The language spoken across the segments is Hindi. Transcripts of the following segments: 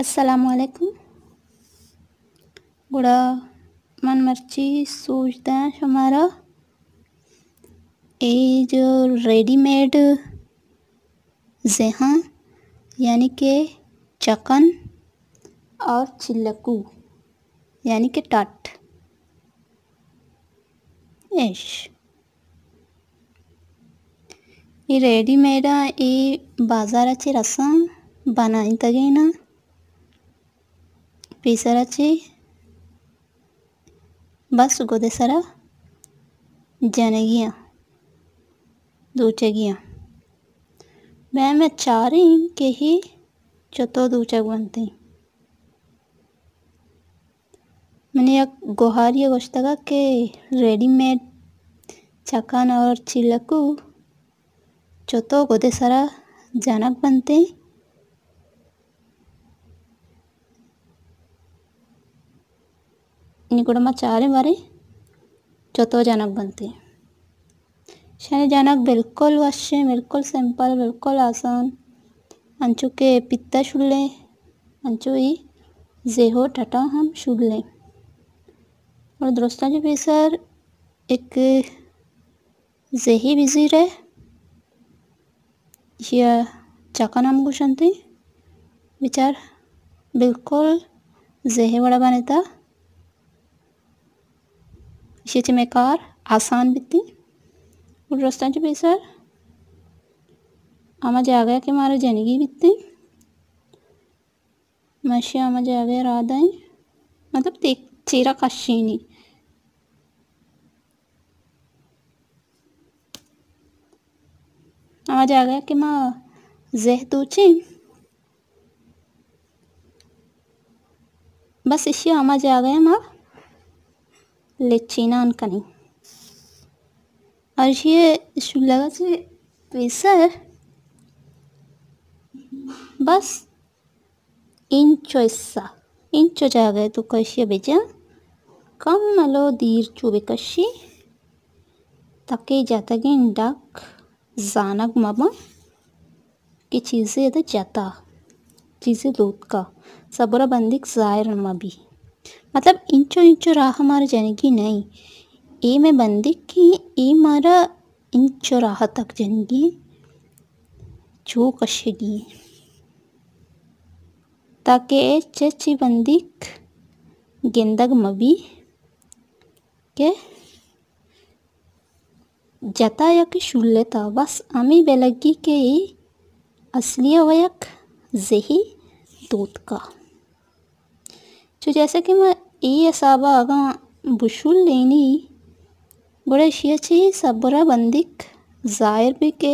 असलकुम गुड़ा मन मर्ची सूझदाश हमारा ये जो रेडीमेड जहाँ यानी कि चकन और चिल्लकू यानी कि टट ऐश ఈ రెడీమేడ్ ఈ బజార్ వచ్చి बनाई బనాయి जाने गिया ಗೊದೆಸರ ಜನಗಿಯ मैं वह चाह रही के ही चतो दूचक बनते मैंने यह गुहार यह गोश्तगा के रेडीमेड चकन और चिलकू चतो गोदे सारा जनक बनते निकुड़मा चार हमारे चौथो जानक बनती है शनि जनक बिल्कुल वश्य बिल्कुल सिंपल बिल्कुल आसान अंचू के पिता शुल्ले अंचू ही जेहो टटा हम शुल्ले और दोस्तों जो भी सर एक जेही विजीर है या चाका नाम को शांति विचार बिल्कुल जेहे बड़ा बने था मैं कार आसान बीती और रस्ता सर बेसर आमा गया कि मारा जनगी बीती मशी आमा राधा राधाएं मतलब देख चेरा नहीं आमा गया कि माँ जह तो चे बस इसी आमा गया माँ lechinan kani और ये लगा से प्रेसर बस इंच ऐसा इंच जागे तो कशिया बेजा कम मलो दीर चुबे कशी तके जाता गे डक जानक मम की चीज़ें जाता चीज़ें दूध का सबरा बंदिक जायर मबी मतलब इंचो इंचो राह मार जाने की नहीं ए में बंदी कि ए मारा इंचो राह तक जाएगी जो कशेगी ताकि चची बंदिक गेंदग मबी के जता यक लेता बस अमी बेलगी के असली वयक जही दूध का तो जैसे कि मैं ये ऐसा भाग बुशुलनी बड़े अच्छी सबरा बंदिक जायर भी के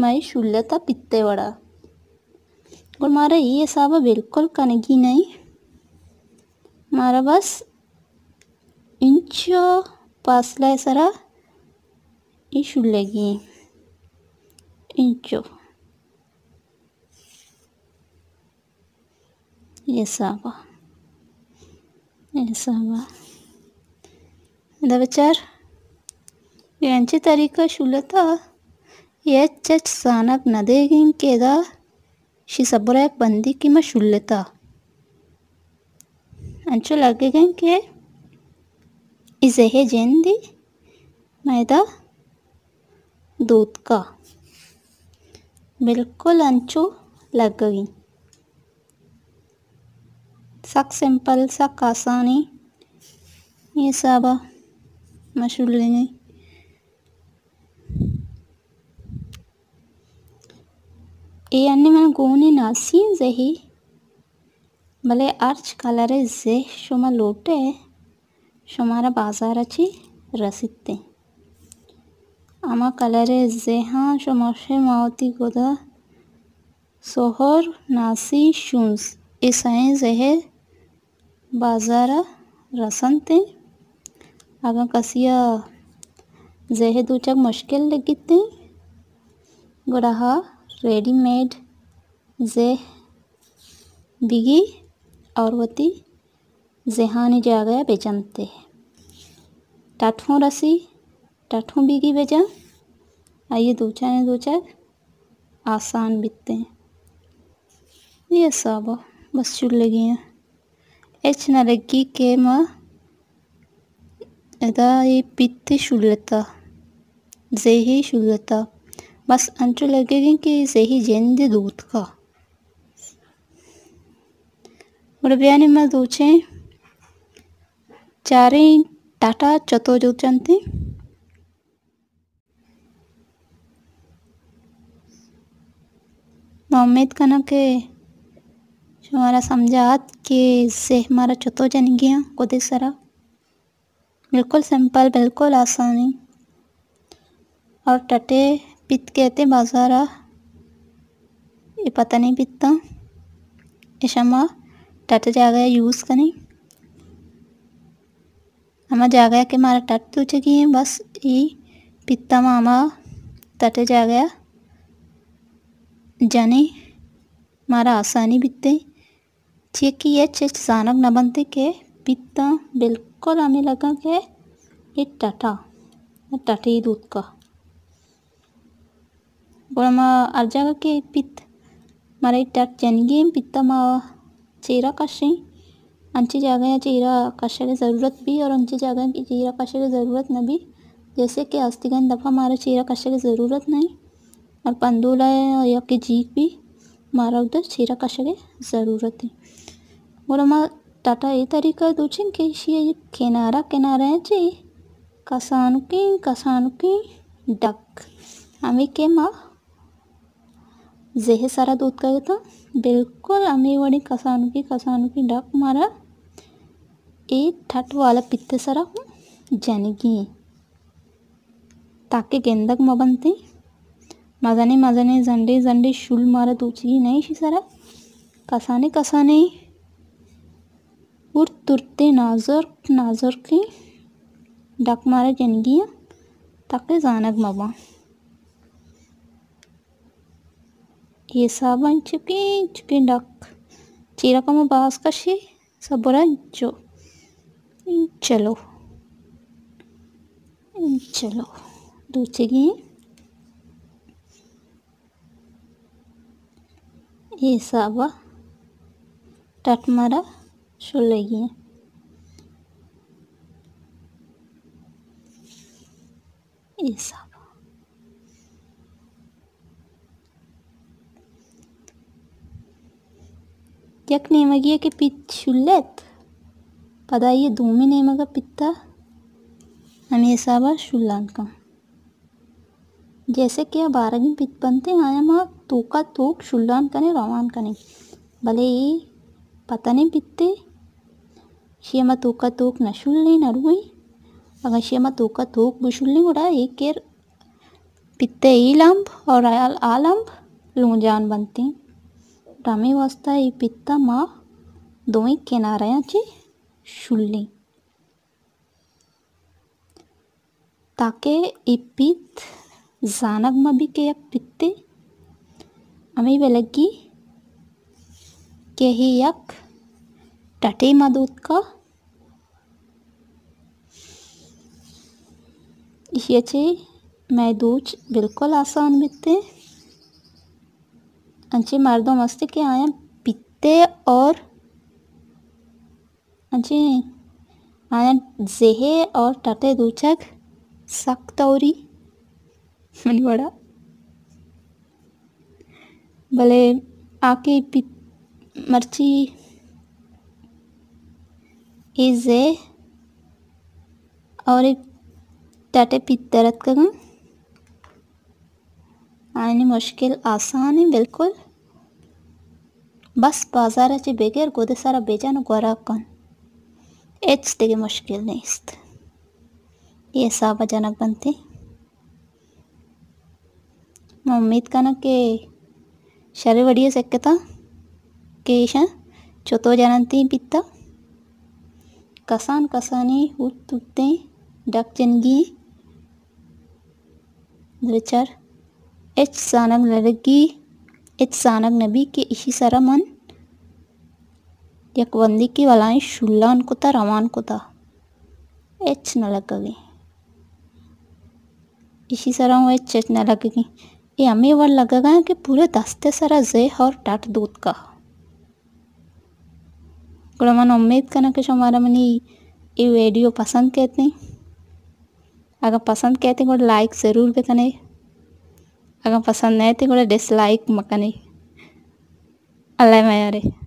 मैं शुल्लता पित्ते वड़ा और मारा ये हिसाबा बिल्कुल कनगी नहीं मारा बस इंचो पासला सरा ये शुल्लेगी इंचो ये सब यांसावा नवचार यांची तरीका शुलता यच सानप नदेगिन केदा शी सबरा बंदी की मशुल्यता अंचो गए के इसे है दी मैदा दूध का बिल्कुल अंचो लग गई सक सिंपल सक आसानी ये सब मशहूर लेंगे ये अन्य मैं गोने नासी जही भले अर्च कलर जे शुमा लोटे शुमारा बाजार अच्छी रसिते आमा कलर जे हाँ शुमाशे मावती गोदा सोहर नासी शूज इस जहे बाजारा रसंते आगा कसिया जहे दूचक मुश्किल लगिते गुड़ा रेडीमेड जह बिगी और वती जा जागया बेचनते टाठों रसी टाठों बिगी बेजा आइए दूचा ने दूचक आसान बीतते ये सब बस चुल लगी हैं हेचन रगी केम ये पिति शुलता जेही शुलता बस अंत लगेगी कि जेही जेंद दूत का मुड़े बयान में दूचे चारे टाटा चतो जो चाहते मोहम्मद खाना के हमारा समझात कि से हमारा चतो जन गया खुद सरा बिल्कुल सिंपल बिल्कुल आसानी और टटे पित कहते बाजारा ये पता नहीं पीता ये क्षमा टट गया यूज़ करें हमारा गया कि हमारा टट तो चुकी बस ये पीता मामा जा गया जाने हमारा आसानी बीते जेकी ये एच जानक न बनते के पिता बिल्कुल हमें लगा के ये टटा टाटी दूध का और हर जगह के पित्त मारे टट जनिए पिता माँ चेहरा कशे अंची जगह या चेहरा कशे की ज़रूरत भी और अंची जगह की चेहरा कशे की ज़रूरत न भी जैसे कि अस्थिगन दफ़ा मारा चेहरा कशे की ज़रूरत नहीं और पंदूला या कि जीक भी मारा उधर चेहरा कशे की ज़रूरत है टाटा ये तरीका ಗೊರಮಟಾಟಾತರಿಕದುಚಿನ್ किनारा ಕೆನಾರ ಕೆನಾರೆಂಚಿ ಕಸಾನುಕಿ ಕಸಾನುಕಿ डक अमी के मा जेहे सारा दूध का था बिल्कुल अमी वड़ी कसानू की कसानू की डक मारा ए ठट वाला पित्ते सारा हूँ जैनगी ताके गेंदक म बनते मजाने मजाने झंडे झंडे शुल मारा दूची नहीं सारा कसाने कसाने और तुरते नाजर नाजर के डक मारे जनगिया तक जानक मबा ये साबन चुके चुके डक चीरा का मबास का शे सबरा जो चलो चलो दूसरी की ये साबा टट मारा सुन लीजिए ये सब यक नेमगिया के पित दो पदाइए दूमी नेमग पिता हमेशा शुल्लान का जैसे कि दिन पित बनते हैं आया माँ तो तोका तोक शुल्लान कने रोमान कने भले ही पता पीते बित्ते शेमा तोका तोक नहीं नरुई अगर शेमा तोका तोक नहीं उड़ा एक केर पित्ते लम्ब और आयल आलंब जान बनती रामी वास्ता ये पित्ता माँ दो ही किनारे चे शुल्ली ताके इपित जानक मबी के पित्ते अमी बेलगी के ही केहियक टटे मदूत का ये मैं दूच बिल्कुल आसान बिते अंचे मर्दो मस्त के आया बिते और अंचे आया जेहे और टटे दूचक सख्त औरी बड़ा भले आके पित Marty is a और एक टाटे पित्ता रत करूँ आने मुश्किल आसान है बिल्कुल बस बाजार बेगे बेगर गोदे सारा बेजान गौरा कौन एच देगे मुश्किल नहीं ये सब अचानक बनते मैं उम्मीद करना कि शरीर बढ़िया सकता केश चतो जानन्ति पित्त कसान् कसानि उत्तुक्ते डक्जन्गी द्विचर एच सानक लड़की एच सानक नबी के इसी सारा मन यकवंदी की वलाएँ शुल्लान को था रवान को था एच न लग लगेगी इसी सारा वो एच एच न लग गई ये हमें वह लगेगा कि पूरे दस्ते सारा जेह और टाट दूध का मन उम्मीद करना कि हमारा ये वीडियो पसंद कहते हैं अगर पसंद कहते हैं लाइक ज़रूर भी करें अगर पसंद नहीं थे डिसलाइक मकने अल्लाह मारे